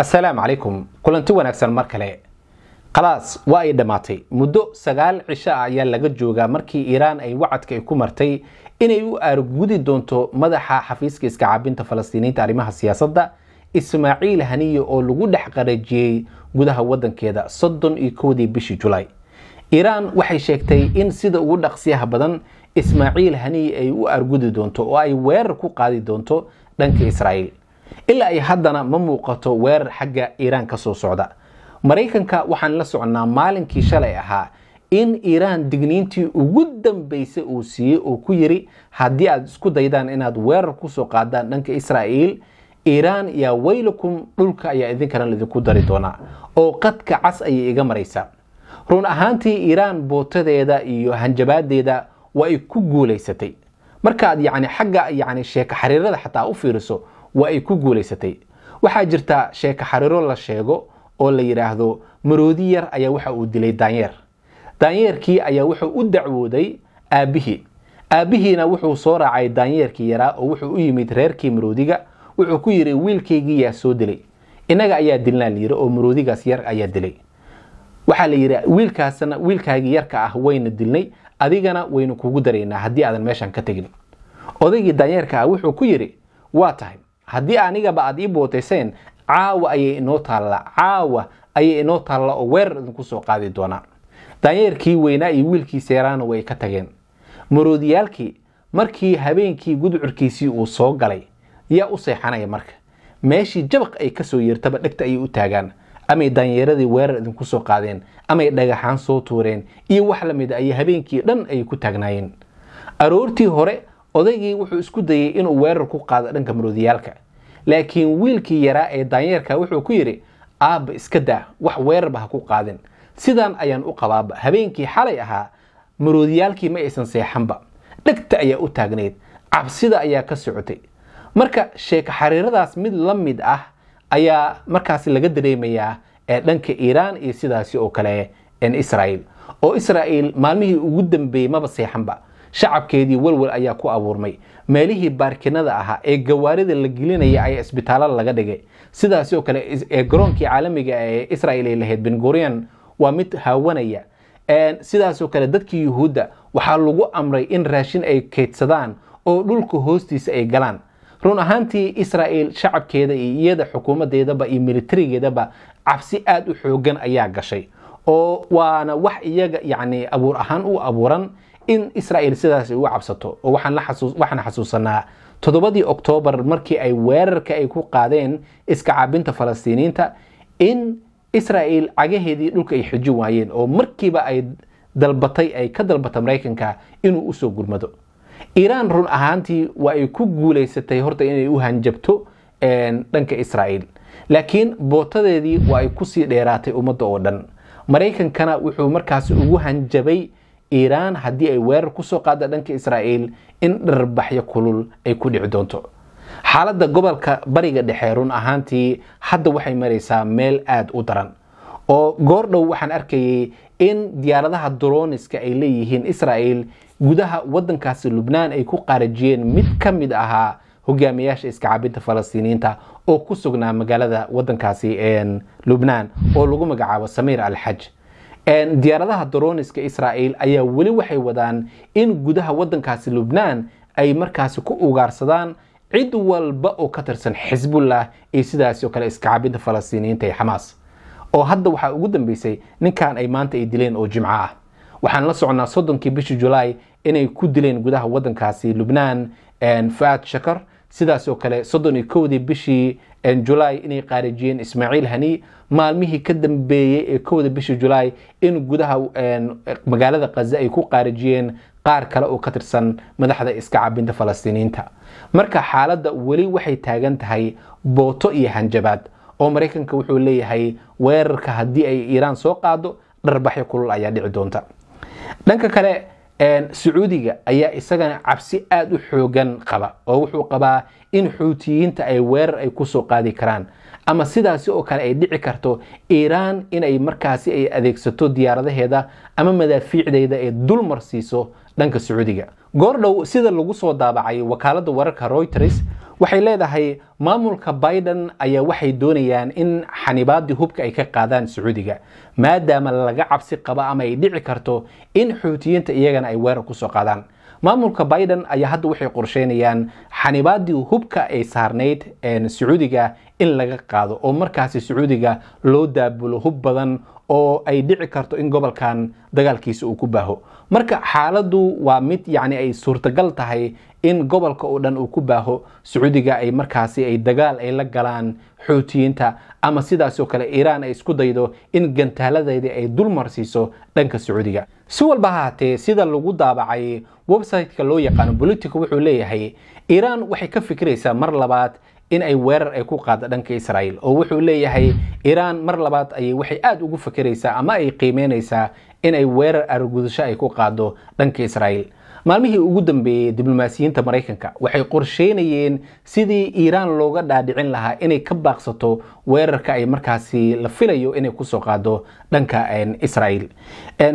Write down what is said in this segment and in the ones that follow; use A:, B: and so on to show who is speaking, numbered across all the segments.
A: assalaamu calaykum kulanti wanaagsan mar kale khalaas waa ay dhammaatay muddo sagaal cisho ah ayaa laga joogaa markii iiraan ay wacadka ay ku martay inay u aargudi doonto madaxa xafiiska iska caabinta falastiiniinta arrimaha siyaasadda ismaaciil haniye oo lagu dhex qarajiyey gudaha waddankeeda soddon iyo kowdii bishii julaay iiraan waxay sheegtay in sida ugu dhaqsiyaha badan ismaaciil haniye ay u aargudi doonto oo ay weerar ku qaadi doonto dhanka israa'iil ilaa ay haddana ma muuqato weerar xagga iiraan ka soo socda maraykanka waxaan la soconnaa maalinkii shalay ahaa in iiraan digniintii ugu dambaysa uu siiyey oo ku yiri haddii aad isku daydaan inaad weerar kusoo qaadaan dhanka israa'iil iiraan yaa weylakum dhulka ayaa idinkana laidinku dari doonaa oo qadka cas ayay iga maraysaa run ahaantii iiraan bootadeeda iyo hanjabaadeeda waa ay ku guulaysatay markaad yacni xagga yacni sheeka xiriirada xataa u fiiriso waa ay ku guulaysatay waxaa jirta sheeka xariiro la sheego oo la yidhaahdo maroodi yar ayaa waxa uu dilay daanyeer daanyeerkii ayaa wuxuu u dacwooday aabbihii aabbihiina wuxuu soo raacay daanyeerkii yaraa oo wuxuu u yimid reerkii maroodiga wuxuu ku yidhi wiilkaygii yaa soo dilay innaga ayaa dilnaa layidhi oo maroodigaas yar ayaa dilay waxaa la yidhi wiilkaasna wiilkaagii yarka ah wayna dilnay adigana waynu kugu daraynaa haddii aadan meeshan ka tegin odaygii daanyeerka ah wuxuu ku yidhi waa tahay haddii anigaba aad ii booteyseen caawa ayay inoo taalla caawa ayay inoo taalla oo weerar idinku soo qaadi doonaa daanyeerkii weynaa iyo wiilkiisa yaraana way ka tageen maroodiyaalkii markii habeenkii gudcurkiisii uu soo galay yaa u seexanaya marka meeshii jabaq ay ka soo yeertaba dhegta ayay u taagaan amay daanyeeradii weerar idinku soo qaadeen amay dhagaxaan soo tuureen iyo wax la mida ah ayay habeenkii dhan ay ku taagnaayeen aroortii hore odaygii wuxuu isku dayay inuu weerar ku qaado dhanka maroodiyaalka laakiin wiilkii yaraa ee daanyeerka wuxuu ku yidhi aabba iska daa wax weerarba ha ku qaadin sidaan ayaan u qabaaba habeenkii xalay ahaa maroodiyaalkii ma aysan seexanba dhegta ayaa u taagnayd cabsida ayaa ka socotay marka sheeko xariiradaas mid la mid ah ayaa markaasi laga dareemayaa ee dhanka iiraan iyo sidaasi oo kale n israa'iil oo israa'iil maalmihii ugu dambeeyey maba seexanba shacabkeedii welwel ayaa ku abuurmay meelihii baarkinada ahaa ee gawaarida la gelinaya ayaa isbitaalada laga dhigay sidaas oo kale ee garoonkii caalamiga ah ee israel ay lahayd bengurian waa mid haawanaya sidaasoo kale dadkii yuhuudda waxaa lagu amray in raashin ay kaydsadaan oo dhulka hoostiisa ay galaan run ahaantii israel shacabkeeda iyo iyada xukuumadeedaba iyo militarigeedaba cabsi aada u xoogan ayaa gashay oo waana wax iyaga yacni abuur ahaan u abuuran in israel sidaas uga cabsato oo waxaan xasuusanaa toddobadii oktoobar markii ay weerarka ay ku qaadeen iskacaabinta falastiiniyiinta in israel cagaheedii dhulka ay xuji waayeen oo markiiba ay dalbatay ay ka dalbata maraykanka inuu usoo gurmado iiraan run ahaantii waa ay ku guulaysatay horta inay u hanjabto dhanka israa'iil laakiin bootadeedii waa ay kusii dheeraatay ummadda oo dhan maraykankana wuxuu markaas ugu hanjabay iiraan haddii ay weerar kusoo qaada dhanka israa'iil in dharbaxyo kulul ay ku dhici doonto xaaladda gobolka bariga dhexe run ahaantii hadda waxay maraysaa meel aada u daran oo goor dhow waxaan arkayay in diyaaradaha droniska ay leeyihiin israa'iil gudaha waddankaasi lubnaan ay ku qaarajiyeen mid ka mid ahaa hogaamiyaasha iskacabinta falastiiniinta oo ku sugnaa magaalada waddankaasi lubnaan oo lagu magacaabo samiir alxaj diyaaradaha daroniska israa'iil ayaa weli waxay wadaan in gudaha waddankaasi lubnaan ay markaasi ku ugaarsadaan cid walba oo ka tirsan xisbullah iyo sidaasi oo kale iskacabinta falastiiniyiinta ee xamaas oo hadda waxaa ugu dambeysay ninkan ay maanta ay dileen oo jimco ah waxaan la soconnaa soddonkii bishii julaay inay ku dileen gudaha waddankaasi lubnaan fu'aad shakar sidaas oo kale soddon iyo kowdii bishii july inay qaarijiyeen ismaaciil hani maalmihii ka dambeeyey ee kowda bishii julaay in gudaha magaalada khaza ay ku qaarijiyeen qaar kale oo ka tirsan madaxda iska cabinta falastiiniinta marka xaaladda weli waxay taagan tahay booto iyo hanjabaad oo maraykanka wuxuu leeyahay weerarka haddii ay iiraan soo qaado dharbaxyo kulul ayaa dhici doonta dhanka kale sacuudiga ayaa isagana cabsi aada u xoogan qaba oo wuxuu qabaa in xuutiyiinta ay weerar ay kusoo qaadi karaan ama sidaasi oo kale ay dhici karto iiraan inay markaasi ay adeegsato diyaaradaheeda ama madaafiicdeeda ee dulmar siiso dhanka sacuudiga goor dhow sida lagu soo daabacay wakaaladda wararka reuters waxay leedahay maamulka biden ayaa waxay doonayaan in xanibaadii hubka ay ka qaadaan sacuudiga maadaama laga cabsi qaba ama ay dhici karto in xuutiyiinta iyagana ay weerar ku soo qaadaan maamulka biden ayaa hadda waxay qorsheynayaan xanibaadii hubka ay saarnayd sacuudiga in laga qaado oo markaasi sacuudiga loo daabulo hub badan oo ay dhici karto in gobolkan dagaalkiisa uu ku baaho marka xaaladdu waa mid yacni ay suurtagal tahay in gobolka oo dhan uu ku baaho sacuudiga ay markaasi ay dagaal ay la galaan xuutiyiinta ama sidaasoo kale iiraan ay isku daydo in gantaaladeedii ay dulmar siiso dhanka sacuudiga si walba haatee sida lagu daabacay website-ka loo yaqaano politico wuxuu leeyahay iiraan waxay ka fikiraysaa mar labaad in ay weerar ay ku qaado dhanka israa'iil oo wuxuu leeyahay iiraan mar labaad ayay waxay aada ugu fakeraysaa ama ay qiimeynaysaa inay weerar argudasho ay ku qaado dhanka israa'iil maalmihii ugu dambeeyey diblomaasiyiinta maraykanka waxay qorsheynayeen sidii iiraan looga dhaadhicin lahaa inay ka baaqsato weerarka ay markaasi la filayo inay kusoo qaado dhanka israa'iil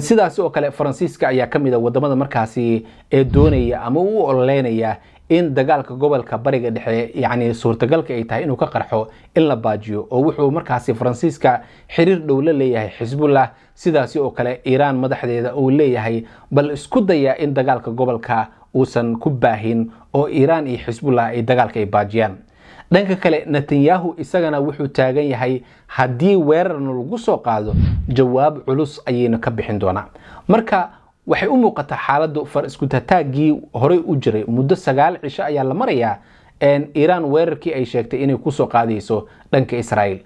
A: sidaas oo kale faransiiska ayaa ka mid a ah wadamada markaasi ee doonaya ama u ololeynaya in dagaalka gobolka bariga dhexe yani suurtagalka ay tahay inuu ka qarxo in la baajiyo oo wuxuu markaasi faransiiska xiriir dhow la leeyahay xisbullah sidaasi oo kale iiraan madaxdeeda uu leeyahay bal isku daya in dagaalka gobolka uusan ku baahin oo iiraan iyo xisbullah ay dagaalka ay baajiyaan dhanka kale netanyahu isagana wuxuu taagan yahay haddii weerarna lagu soo qaado jawaab culus ayaynu ka bixin doonaa marka waxay u muuqataa xaaladu fariskutataagii horey u jiray muddo sagaal cisho ayaa la marayaa iiraan weerarkii ay sheegtay inay kusoo qaadayso dhanka israa'iil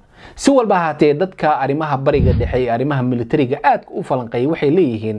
A: si walba ahaatee dadka arrimaha bariga dhexe ee arrimaha militariga aadka u falanqeeyay waxay leeyihiin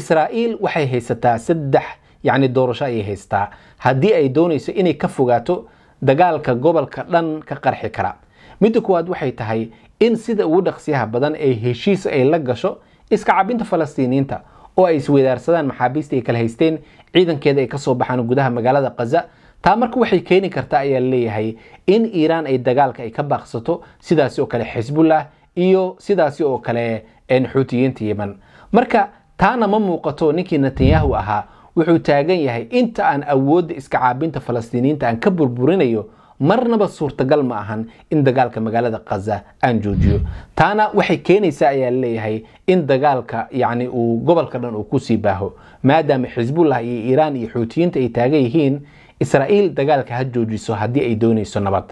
A: israa'iil waxay haysataa saddex yacni doorasho ayay haysataa haddii ay doonayso inay ka fogaato dagaalka gobolka dhan ka qarxi kara midda kuwaad waxay tahay in sida ugu dhaqsiyaha badan ee heshiis ay la gasho iska cabinta falastiiniyiinta oo ay isweydaarsadaan maxaabiista ay kala haysteen ciidankeeda ay kasoo baxaan gudaha magaalada khaza taa marka waxay keeni kartaa ayaa leeyahay in iiraan ay dagaalka ay ka baaqsato sidaasi oo kale xisbullah iyo sidaasi oo kale xuutiyiinta yeman marka taana ma muuqato ninkii netanyahu ahaa wuxuu taagan yahay inta aan awoodda iska caabinta falastiiniyiinta aan ka burburinayo marnaba suurtagal ma ahan in dagaalka magaalada khaza aan joojiyo taana waxay keenaysaa ayaa leeyahay in dagaalka yacni uu gobolka dhan uu kusii baaho maadaama xisbullah iyo iiraan iyo xuutiyiinta ay taagan yihiin israa'iil dagaalka ha joojiso haddii ay doonayso nabad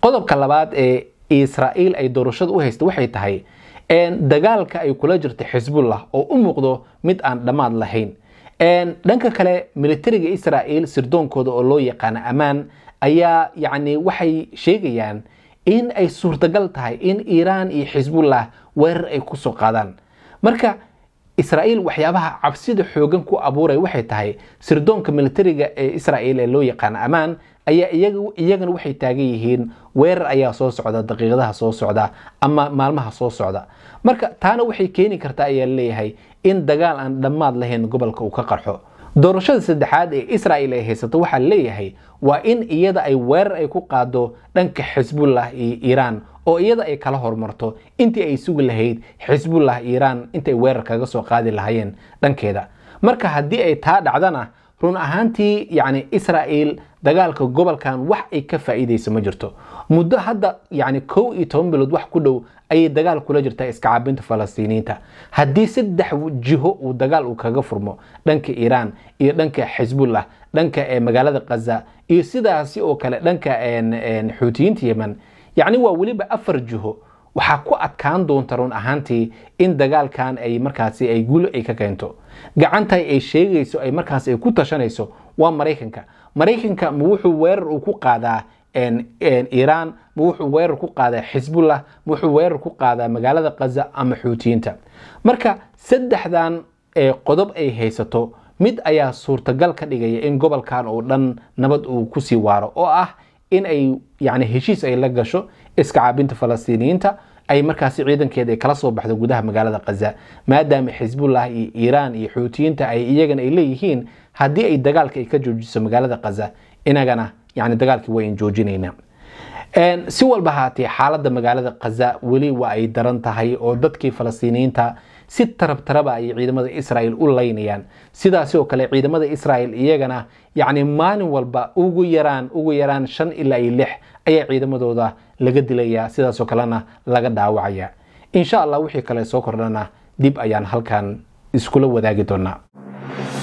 A: qodobka labaad ee israa'iil ay doorashada u haysta waxay tahay dagaalka ay kula jirta xisbullah oo u muuqdo mid aan dhammaad lahayn dhanka kale militariga israa'iil sirdoonkooda oo loo yaqaana ammaan ayaa yacni waxay sheegayaan in ay suurtagal tahay in iiraan iyo xisbullah weerar ay ku soo qaadaan marka israa'iil waxyaabaha cabsida xoogan ku abuuray waxay tahay sirdoonka militariga ee israa'iil ee loo yaqaano ammaan ayaa iyagana waxay taagan yihiin weerar ayaa soo socda daqiiqadaha soo socda ama maalmaha soo socda marka taana waxay keeni kartaa ayaa la leeyahay in dagaal aan dhammaad lahayn gobolka uu ka qarxo doorashada saddexaad ee israa'il ay haysato waxaa leeyahay waa in iyada ay weerar ay ku qaado dhanka xisbullah iyo iiraan oo iyada ay kala hormarto intii ay sugi lahayd xisbullah iiraan intay weerar kaga soo qaadi lahaayeen dhankeeda marka haddii ay taa dhacdana run ahaantii yacni israa'il dagaalka gobolkan wax ay ka faa'iidaysa ma jirto muddo hadda yacni kow iyo toban bilood wax ku dhow ayay dagaal kula jirtaa iskacaabinta falastiiniyiinta haddii saddex jiho uu dagaal uu kaga furmo dhanka iiraan iyo dhanka xisbullah dhanka eh, magaalada khaza iyo sidaasi oo kale dhanka eh, eh, xuutiyiinta yeman yacni waa weliba afar jiho waxaa ku adkaan doonta run ahaantii in dagaalkan ay markaasi ay guulo ay ka keento gacanta ay sheegayso ay markaas ay ku tashanayso waa maraykanka maraykanka ma wuxuu weerar uu ku qaadaa iiraan ma wuxuu weerar ku qaadaa xisbullah ma wuxuu weerar ku qaadaa magaalada khaza ama xuutiyiinta marka saddexdan ee qodob ay haysato mid ayaa suurtagal ka dhigaya in gobolkan oo dhan nabad uu kusii waaro oo ah in ay yani heshiis ay la gasho iska caabinta falastiiniyiinta ay markaasi ciidankeeda kala soo baxdo gudaha magaalada khaza maadaama xisbullah iyo iiraan iyo xuutiyiinta ay iyagana ay leeyihiin haddii ay dagaalka ay ka joojiso magaalada khaza inagana yani dagaalkii wayan joojinaynaa si walba haatee xaaladda magaalada khaza weli waa ay daran tahay oo dadkii falastiiniyiinta si tarab taraba ah ayay ciidamada israael u laynayaan sidaas oo kale ciidamada israel iyagana yacni maalin walba ugu yaraan ugu yaraan shan ilaa iyo lix ayaa ciidamadooda laga dilayaa sidaasoo kalena laga dhaawacaya insha allah wixii kale soo kordhana dib ayaan halkan iskula wadaagi doonaa